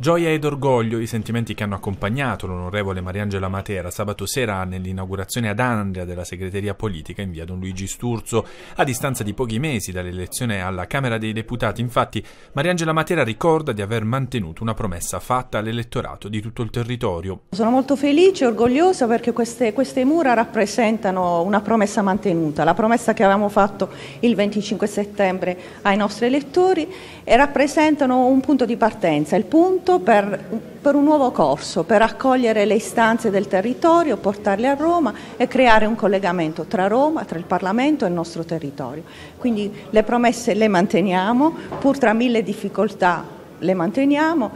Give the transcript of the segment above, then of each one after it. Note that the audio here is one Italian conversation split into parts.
Gioia ed orgoglio, i sentimenti che hanno accompagnato l'onorevole Mariangela Matera sabato sera nell'inaugurazione ad Andria della segreteria politica in via Don Luigi Sturzo. A distanza di pochi mesi dall'elezione alla Camera dei Deputati, infatti, Mariangela Matera ricorda di aver mantenuto una promessa fatta all'elettorato di tutto il territorio. Sono molto felice e orgogliosa perché queste, queste mura rappresentano una promessa mantenuta, la promessa che avevamo fatto il 25 settembre ai nostri elettori e rappresentano un punto di partenza, il punto per, per, un nuovo corso, per accogliere le istanze del territorio, portarle a Roma e creare un collegamento tra Roma, tra il Parlamento e il nostro territorio. Quindi le promesse le manteniamo, pur tra mille difficoltà le manteniamo.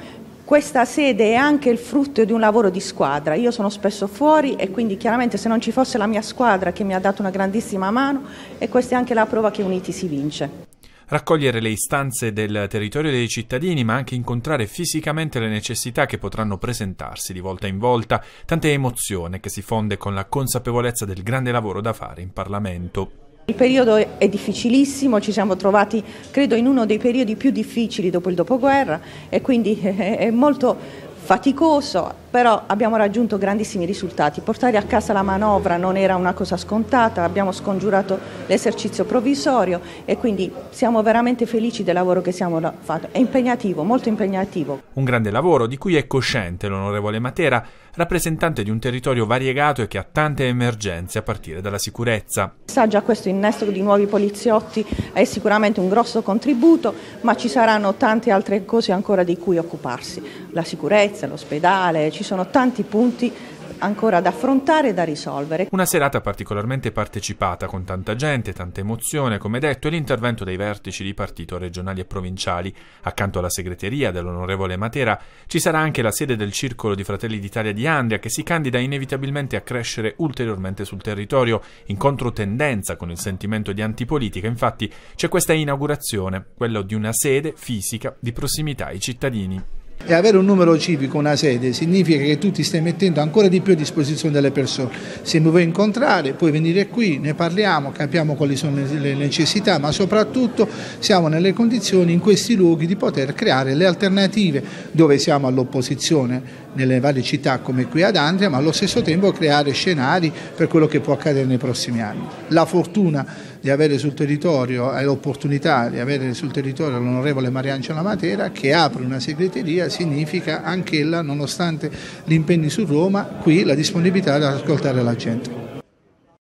Questa sede è anche il frutto di un lavoro di squadra. Io sono spesso fuori e quindi chiaramente se non ci fosse la mia squadra che mi ha dato una grandissima mano e questa è anche la prova che uniti si vince raccogliere le istanze del territorio dei cittadini, ma anche incontrare fisicamente le necessità che potranno presentarsi di volta in volta, tanta emozione che si fonde con la consapevolezza del grande lavoro da fare in Parlamento. Il periodo è difficilissimo, ci siamo trovati credo in uno dei periodi più difficili dopo il dopoguerra e quindi è molto faticoso però abbiamo raggiunto grandissimi risultati. Portare a casa la manovra non era una cosa scontata, abbiamo scongiurato l'esercizio provvisorio e quindi siamo veramente felici del lavoro che siamo fatto. È impegnativo, molto impegnativo. Un grande lavoro di cui è cosciente l'onorevole Matera, rappresentante di un territorio variegato e che ha tante emergenze a partire dalla sicurezza. Sa già questo innesto di nuovi poliziotti è sicuramente un grosso contributo, ma ci saranno tante altre cose ancora di cui occuparsi. La sicurezza, l'ospedale, ci ci sono tanti punti ancora da affrontare e da risolvere. Una serata particolarmente partecipata con tanta gente, tanta emozione, come detto, e l'intervento dei vertici di partito regionali e provinciali. Accanto alla segreteria dell'onorevole Matera ci sarà anche la sede del Circolo di Fratelli d'Italia di Andria che si candida inevitabilmente a crescere ulteriormente sul territorio, in controtendenza con il sentimento di antipolitica. Infatti c'è questa inaugurazione, quella di una sede fisica di prossimità ai cittadini. E avere un numero civico, una sede, significa che tu ti stai mettendo ancora di più a disposizione delle persone. Se mi vuoi incontrare puoi venire qui, ne parliamo, capiamo quali sono le necessità, ma soprattutto siamo nelle condizioni in questi luoghi di poter creare le alternative dove siamo all'opposizione nelle varie città come qui ad Andria, ma allo stesso tempo creare scenari per quello che può accadere nei prossimi anni. La fortuna di avere sul territorio, è l'opportunità di avere sul territorio l'onorevole Mariangela Matera che apre una segreteria significa anch'ella, nonostante gli impegni su Roma, qui la disponibilità ad ascoltare la gente.